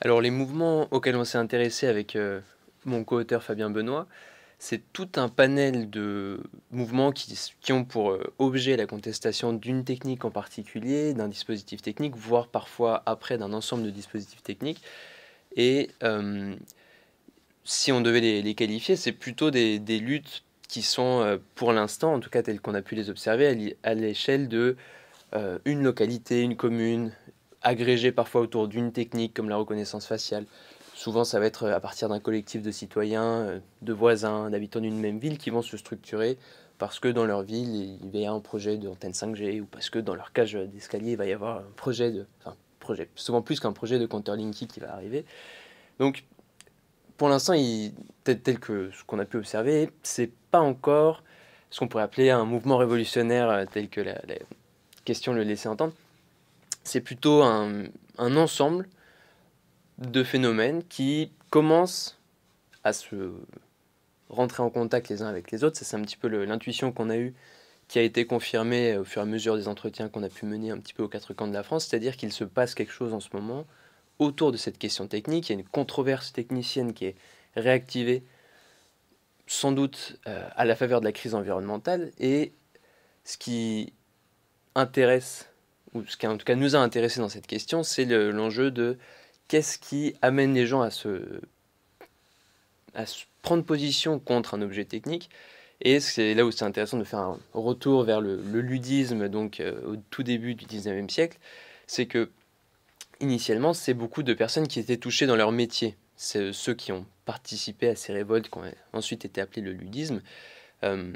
Alors les mouvements auxquels on s'est intéressé avec euh, mon co-auteur Fabien Benoît, c'est tout un panel de mouvements qui, ont pour euh, objet la contestation d'une technique en particulier, d'un dispositif technique, voire parfois après d'un ensemble de dispositifs techniques. Et euh, si on devait les, qualifier, c'est plutôt des, des, luttes qui sont, euh, pour l'instant, en tout cas telles qu'on a pu les observer, à l'échelle de euh, une localité, une commune, agrégée parfois autour d'une technique comme la reconnaissance faciale. Souvent, ça va être euh, à partir d'un collectif de citoyens, de voisins, d'habitants d'une même ville qui vont se structurer parce que dans leur ville, il y a un projet d'antenne 5G ou parce que dans leur cage d'escalier, il va y avoir un projet de... Enfin, projet, souvent plus qu'un projet de compteur Linky qui va arriver. Donc, pour l'instant, tel, tel, que ce qu'on a pu observer, c'est pas encore ce qu'on pourrait appeler un mouvement révolutionnaire euh, tel que la, question le laissait entendre. C'est plutôt un, un, ensemble de phénomènes qui commencent à se rentrer en contact les uns avec les autres. C'est un petit peu l'intuition qu'on a eue, qui a été confirmée euh, au fur et à mesure des entretiens qu'on a pu mener un petit peu aux quatre camps de la France, c'est-à-dire qu'il se passe quelque chose en ce moment autour de cette question technique. Il y a une controverse technicienne qui est réactivée, sans doute euh, à la faveur de la crise environnementale. Et ce qui intéresse, ou ce qui en tout cas nous a intéressé dans cette question, c'est l'enjeu de qu'est-ce qui amène les gens à se, prendre position contre un objet technique. Et c'est là où c'est intéressant de faire un retour vers le, ludisme, donc euh, au tout début du 19e siècle, c'est que Initialement, c'est beaucoup de personnes qui étaient touchées dans leur métier. C'est euh, ceux qui ont participé à ces révoltes qui ont ensuite été appelées le ludisme. Euh,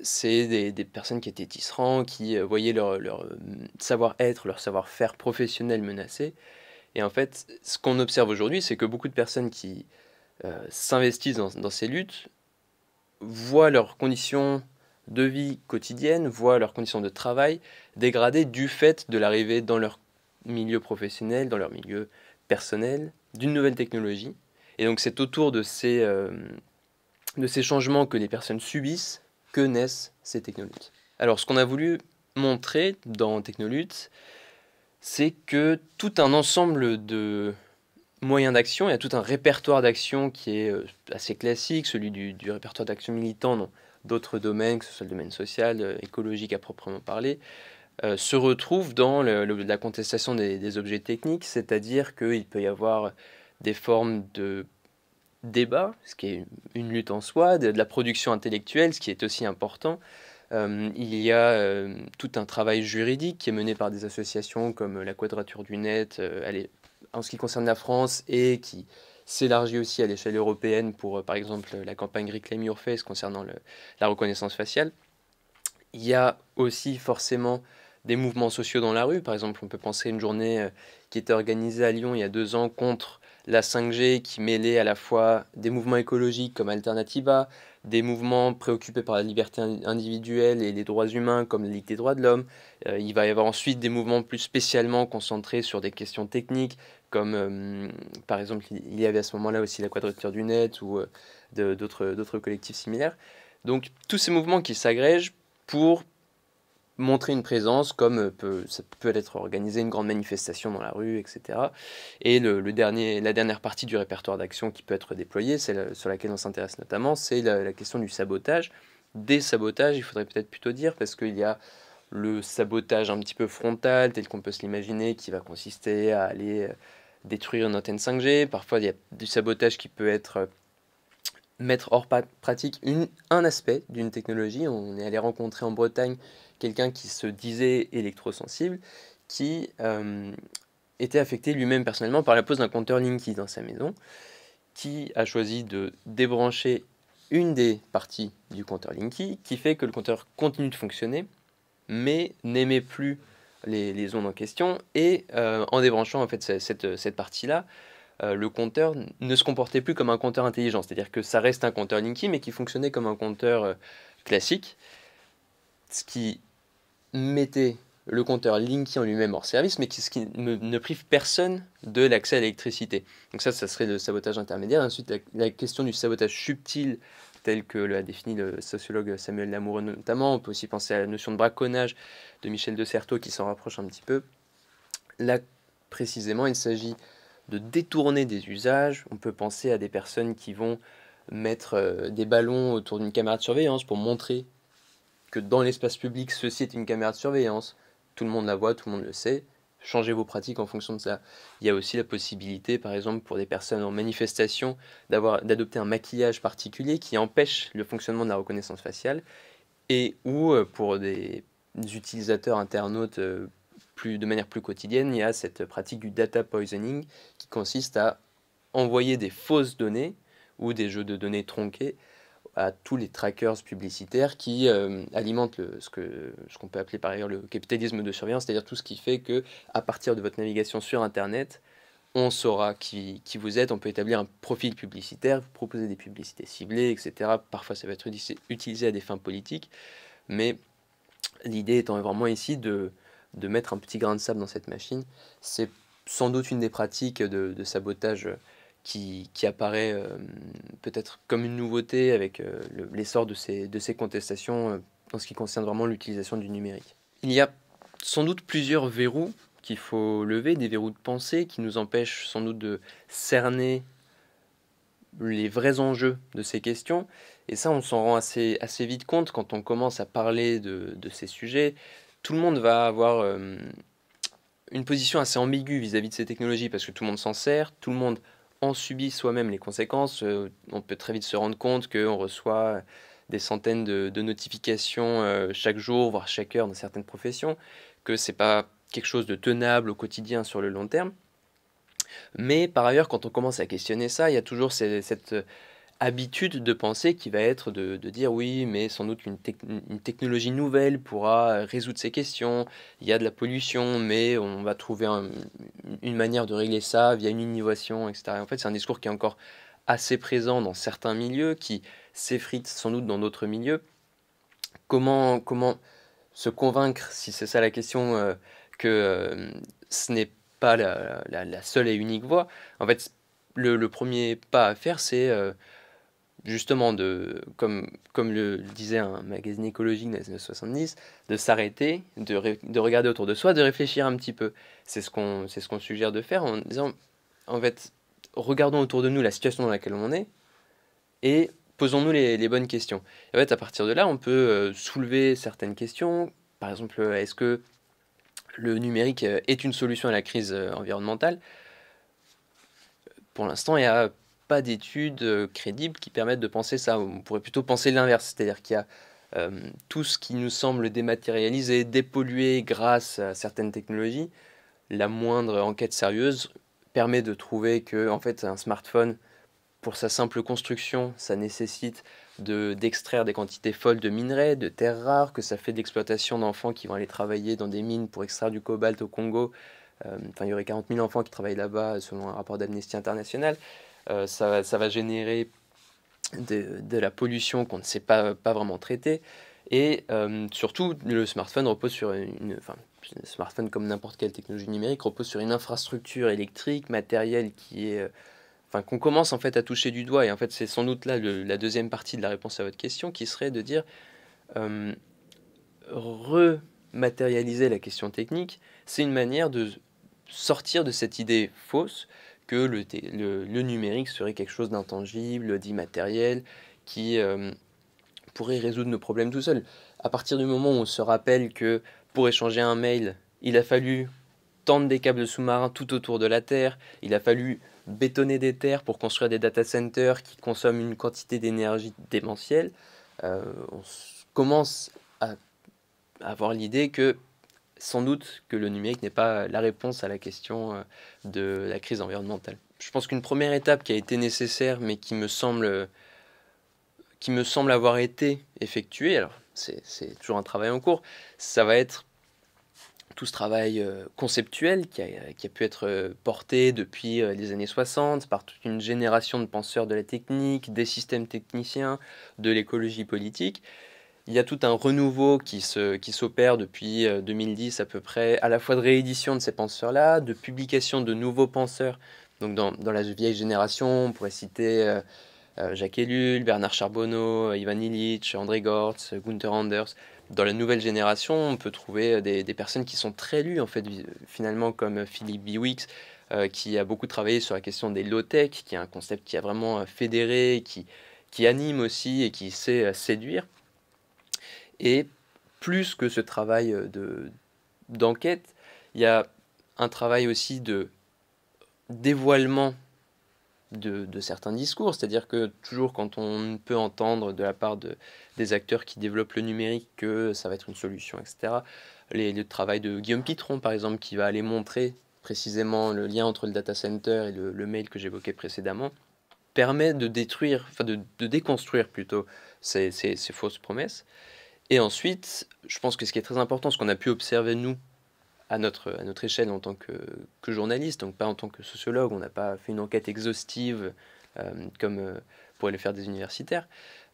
c'est des, personnes qui étaient tisserands, qui euh, voyaient leur, savoir-être, leur savoir-faire professionnel menacé. Et en fait, ce qu'on observe aujourd'hui, c'est que beaucoup de personnes qui s'investissent dans, ces luttes voient leurs conditions de vie quotidienne, voient leurs conditions de travail dégradées du fait de l'arrivée dans leur milieu professionnel, dans leur milieu personnel, d'une nouvelle technologie. Et donc c'est autour de ces, euh, de ces changements que les personnes subissent que naissent ces technolutes. Alors ce qu'on a voulu montrer dans Technolutes, c'est que tout un ensemble de moyens d'action, il y a tout un répertoire d'action qui est euh, assez classique, celui du, du répertoire d'action militant dans d'autres domaines, que ce soit le domaine social, euh, écologique à proprement parler, euh, se retrouve dans la contestation des, objets techniques, c'est-à-dire qu'il peut y avoir des formes de débat, ce qui est une lutte en soi, de, la production intellectuelle, ce qui est aussi important. Euh, il y a euh, tout un travail juridique qui est mené par des associations comme la Quadrature du Net, en ce qui concerne la France, et qui s'élargit aussi à l'échelle européenne pour, par exemple, la campagne Reclaim Your Face concernant la reconnaissance faciale. Il y a aussi forcément des mouvements sociaux dans la rue. Par exemple, on peut penser à une journée euh, qui était organisée à Lyon il y a deux ans contre la 5G qui mêlait à la fois des mouvements écologiques comme Alternativa, des mouvements préoccupés par la liberté individuelle et les droits humains comme la Ligue des droits de l'homme. Euh, il va y avoir ensuite des mouvements plus spécialement concentrés sur des questions techniques comme euh, par exemple il y avait à ce moment-là aussi la quadrature du net ou d'autres collectifs similaires. Donc tous ces mouvements qui s'agrègent pour montrer une présence, comme euh, ça peut être organisé une grande manifestation dans la rue, etc. Et le, dernier, la dernière partie du répertoire d'action qui peut être déployée, celle sur laquelle on s'intéresse notamment, c'est la, question du sabotage. Des sabotages, il faudrait peut-être plutôt dire, parce qu'il y a le sabotage un petit peu frontal, tel qu'on peut se l'imaginer, qui va consister à aller euh, détruire une antenne 5G. Parfois, il y a du sabotage qui peut être euh, mettre hors pratique un aspect d'une technologie. On est allé rencontrer en Bretagne quelqu'un qui se disait électrosensible, qui euh, était affecté lui-même personnellement par la pose d'un compteur Linky dans sa maison, qui a choisi de débrancher une des parties du compteur Linky, qui fait que le compteur continue de fonctionner, mais n'émet plus les, ondes en question, et euh, en débranchant en fait cette partie-là, euh, le compteur ne se comportait plus comme un compteur intelligent, c'est-à-dire que ça reste un compteur Linky, mais qui fonctionnait comme un compteur euh, classique, ce qui mettait le compteur Linky en lui-même hors service, mais qui, ne, prive personne de l'accès à l'électricité. Donc ça, ça serait le sabotage intermédiaire. Ensuite, la, question du sabotage subtil tel que l'a défini le sociologue Samuel Lamoureux notamment. On peut aussi penser à la notion de braconnage de Michel de Certeau qui s'en rapproche un petit peu. Là, précisément, il s'agit de détourner des usages. On peut penser à des personnes qui vont mettre euh, des ballons autour d'une caméra de surveillance pour montrer que dans l'espace public, ceci est une caméra de surveillance. Tout le monde la voit, tout le monde le sait. Changez vos pratiques en fonction de ça. Il y a aussi la possibilité, par exemple, pour des personnes en manifestation, d'adopter un maquillage particulier qui empêche le fonctionnement de la reconnaissance faciale, et ou euh, pour des utilisateurs internautes euh, plus, de manière plus quotidienne, il y a cette pratique du data poisoning qui consiste à envoyer des fausses données ou des jeux de données tronqués à tous les trackers publicitaires qui euh, alimentent ce qu'on ce peut appeler par ailleurs le capitalisme de surveillance, c'est-à-dire tout ce qui fait que à partir de votre navigation sur Internet, on saura qui, qui, vous êtes, on peut établir un profil publicitaire, vous proposer des publicités ciblées, etc. Parfois, ça va être utilisé à des fins politiques, mais l'idée étant vraiment ici de de mettre un petit grain de sable dans cette machine. C'est sans doute une des pratiques de, sabotage qui, qui apparaît euh, peut-être comme une nouveauté avec euh, l'essor de, ces, de ces contestations euh, en ce qui concerne vraiment l'utilisation du numérique. Il y a sans doute plusieurs verrous qu'il faut lever, des verrous de pensée qui nous empêchent sans doute de cerner les vrais enjeux de ces questions. Et ça, on s'en rend assez, assez vite compte quand on commence à parler de ces sujets, tout le monde va avoir euh, une position assez ambiguë vis-à-vis de ces technologies parce que tout le monde s'en sert, tout le monde en subit soi-même les conséquences. Euh, on peut très vite se rendre compte qu'on reçoit des centaines de, notifications euh, chaque jour, voire chaque heure dans certaines professions, que c'est pas quelque chose de tenable au quotidien sur le long terme. Mais par ailleurs, quand on commence à questionner ça, il y a toujours cette habitude de penser qui va être de, dire oui, mais sans doute une, technologie nouvelle pourra résoudre ces questions. Il y a de la pollution, mais on va trouver une manière de régler ça via une innovation, etc. en fait, c'est un discours qui est encore assez présent dans certains milieux, qui s'effrite sans doute dans d'autres milieux. Comment, comment se convaincre, si c'est ça la question, euh, que euh, ce n'est pas la, seule et unique voie En fait, le, premier pas à faire, c'est euh, justement, de, comme, comme le disait un magazine écologique dans les années 70, de s'arrêter, de, regarder autour de soi, de réfléchir un petit peu. C'est ce qu'on ce qu'on suggère de faire en disant, en fait, regardons autour de nous la situation dans laquelle on est et posons-nous les, bonnes questions. Et en fait, à partir de là, on peut euh, soulever certaines questions. Par exemple, euh, est-ce que le numérique euh, est une solution à la crise environnementale Pour l'instant, il y a pas d'études euh, crédibles qui permettent de penser ça. On pourrait plutôt penser l'inverse, c'est-à-dire qu'il y a euh, tout ce qui nous semble dématérialisé, dépollué grâce à certaines technologies. La moindre enquête sérieuse permet de trouver que, en fait, un smartphone, pour sa simple construction, ça nécessite d'extraire des quantités folles de minerais, de terres rares, que ça fait d'exploitation d'enfants qui vont aller travailler dans des mines pour extraire du cobalt au Congo. Euh, enfin, il y aurait 40 000 enfants qui travaillent là-bas, selon un rapport d'Amnesty International. Euh, ça, va générer de, la pollution qu'on ne sait pas, vraiment traiter. Et euh, surtout, le smartphone repose sur une. le smartphone, comme n'importe quelle technologie numérique, repose sur une infrastructure électrique, matérielle qui est. Euh, qu'on commence en fait à toucher du doigt. Et en fait, c'est sans doute là la deuxième partie de la réponse à votre question qui serait de dire rematérialiser la question technique, c'est une manière de sortir de cette idée fausse que le, numérique serait quelque chose d'intangible, d'immatériel, qui euh, pourrait résoudre nos problèmes tout seul. À partir du moment où on se rappelle que pour échanger un mail, il a fallu tendre des câbles sous-marins tout autour de la Terre, il a fallu bétonner des terres pour construire des data centers qui consomment une quantité d'énergie démentielle, euh, on commence à avoir l'idée que sans doute que le numérique n'est pas la réponse à la question euh, de la crise environnementale. Je pense qu'une première étape qui a été nécessaire, mais qui me semble, qui me semble avoir été effectuée, alors c'est toujours un travail en cours, ça va être tout ce travail euh, conceptuel qui a, qui a, pu être euh, porté depuis les années 60 par toute une génération de penseurs de la technique, des systèmes techniciens, de l'écologie politique, il y a tout un renouveau qui s'opère qui depuis 2010 euh, à peu près, à la fois de réédition de ces penseurs-là, de publication de nouveaux penseurs. Donc dans, dans la vieille génération, on pourrait citer euh, euh, Jacques Ellul, Bernard Charbonneau, Ivan Illich, André Gortz, Gunther Anders. Dans la nouvelle génération, on peut trouver des, des personnes qui sont très lues, en fait, finalement, comme Philippe Biwix, qui a beaucoup travaillé sur la question des low-tech, qui est un concept qui a vraiment fédéré, qui, qui anime aussi et qui sait séduire. Et plus que ce travail euh, de, d'enquête, il y a un travail aussi de dévoilement de, de, certains discours. C'est-à-dire que toujours quand on peut entendre de la part de, des acteurs qui développent le numérique que ça va être une solution, etc., le travail de Guillaume Pitron, par exemple, qui va aller montrer précisément le lien entre le data center et le, mail que j'évoquais précédemment, permet de détruire, enfin de, de déconstruire plutôt ces, ces fausses promesses. Et ensuite, je pense que ce qui est très important, ce qu'on a pu observer nous à notre, à notre échelle en tant que, que journaliste, donc pas en tant que sociologue, on n'a pas fait une enquête exhaustive euh, comme euh, pourraient le faire des universitaires.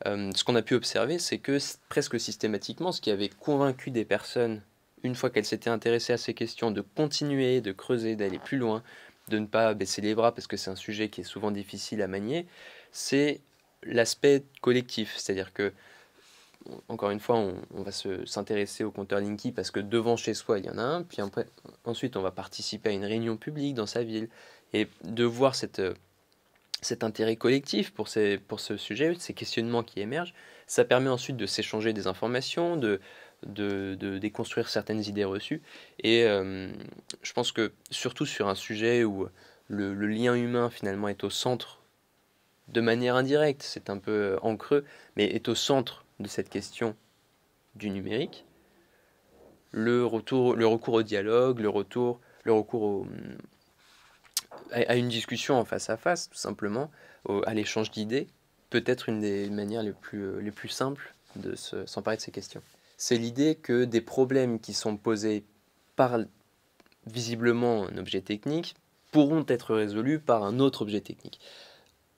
Euh, ce qu'on a pu observer, c'est que presque systématiquement, ce qui avait convaincu des personnes, une fois qu'elles s'étaient intéressées à ces questions, de continuer, de creuser, d'aller plus loin, de ne pas baisser les bras parce que c'est un sujet qui est souvent difficile à manier, c'est l'aspect collectif. C'est-à-dire que encore une fois, on, va s'intéresser au compteur Linky parce que devant chez soi, il y en a un. Puis après, ensuite, on va participer à une réunion publique dans sa ville. Et de voir cette, euh, cet intérêt collectif pour, ces, pour ce sujet, ces questionnements qui émergent, ça permet ensuite de s'échanger des informations, de, de, de, déconstruire certaines idées reçues. Et euh, je pense que surtout sur un sujet où le lien humain finalement est au centre de manière indirecte, c'est un peu euh, en creux, mais est au centre de cette question du numérique, le, retour, le recours au dialogue, le, retour, le recours à, une discussion en face à face, tout simplement, à l'échange d'idées, peut être une des manières les plus, euh, les plus simples de s'emparer de ces questions. C'est l'idée que des problèmes qui sont posés par visiblement un objet technique pourront être résolus par un autre objet technique.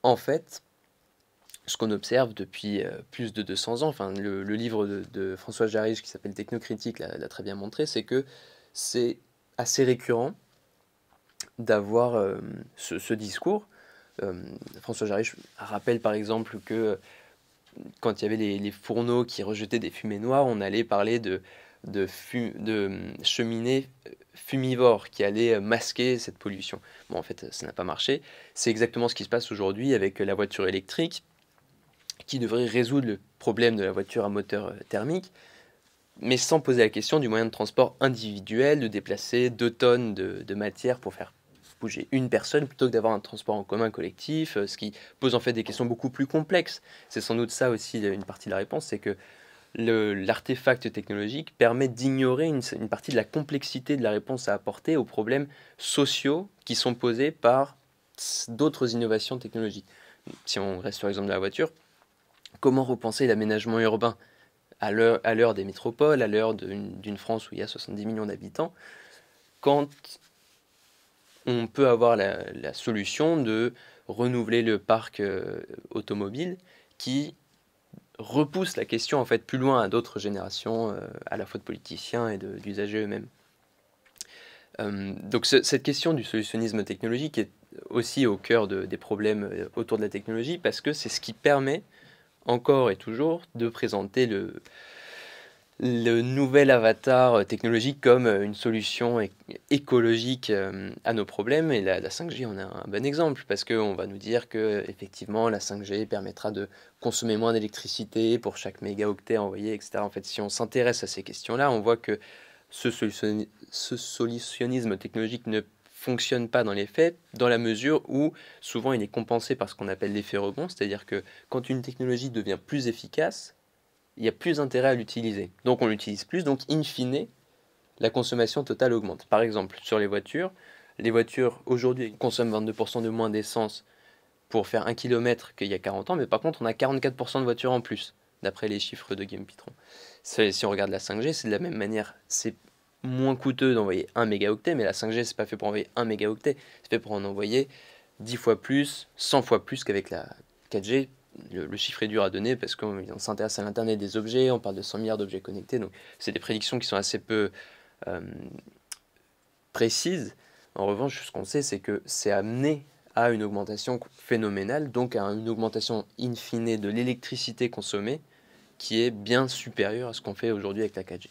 En fait, ce qu'on observe depuis euh, plus de 200 ans. Enfin, le, livre de, François Jarige qui s'appelle Technocritique l'a très bien montré, c'est que c'est assez récurrent d'avoir euh, ce, discours. Euh, François Jarige rappelle par exemple que quand il y avait les, fourneaux qui rejetaient des fumées noires, on allait parler de, de, de cheminées fumivores qui allaient masquer cette pollution. Bon, en fait, ça n'a pas marché. C'est exactement ce qui se passe aujourd'hui avec la voiture électrique qui devrait résoudre le problème de la voiture à moteur euh, thermique, mais sans poser la question du moyen de transport individuel, de déplacer deux tonnes de, matière pour faire bouger une personne plutôt que d'avoir un transport en commun collectif, euh, ce qui pose en fait des questions beaucoup plus complexes. C'est sans doute ça aussi euh, une partie de la réponse, c'est que l'artefact technologique permet d'ignorer une, une, partie de la complexité de la réponse à apporter aux problèmes sociaux qui sont posés par d'autres innovations technologiques. Si on reste sur l'exemple de la voiture, Comment repenser l'aménagement urbain à l'heure des métropoles, à l'heure d'une France où il y a 70 millions d'habitants, quand on peut avoir la, solution de renouveler le parc euh, automobile qui repousse la question en fait plus loin à d'autres générations, euh, à la fois de politiciens et d'usagers eux-mêmes. Euh, donc cette question du solutionnisme technologique est aussi au cœur des problèmes autour de la technologie parce que c'est ce qui permet encore et toujours de présenter le, le nouvel avatar technologique comme euh, une solution écologique euh, à nos problèmes. Et la, 5G on a un bon exemple, parce qu'on va nous dire que effectivement la 5G permettra de consommer moins d'électricité pour chaque mégaoctet envoyé, etc. En fait, si on s'intéresse à ces questions-là, on voit que ce, solutionnisme technologique ne fonctionne pas dans les faits, dans la mesure où souvent il est compensé par ce qu'on appelle l'effet rebond, c'est-à-dire que quand une technologie devient plus efficace, il y a plus intérêt à l'utiliser. Donc on l'utilise plus, donc in fine, la consommation totale augmente. Par exemple, sur les voitures, les voitures aujourd'hui consomment 22% de moins d'essence pour faire un kilomètre qu'il y a 40 ans, mais par contre on a 44% de voitures en plus, d'après les chiffres de Game Pitron. Si on regarde la 5G, c'est de la même manière, c'est moins coûteux d'envoyer 1 mégaoctet, mais la 5G, c'est pas fait pour envoyer 1 mégaoctet, c'est fait pour en envoyer 10 fois plus, 100 fois plus qu'avec la 4G. Le, chiffre est dur à donner parce qu'on s'intéresse à l'Internet des objets, on parle de 100 milliards d'objets connectés, donc c'est des prédictions qui sont assez peu euh, précises. En revanche, ce qu'on sait, c'est que c'est amené à une augmentation phénoménale, donc à une augmentation infinie de l'électricité consommée qui est bien supérieure à ce qu'on fait aujourd'hui avec la 4G.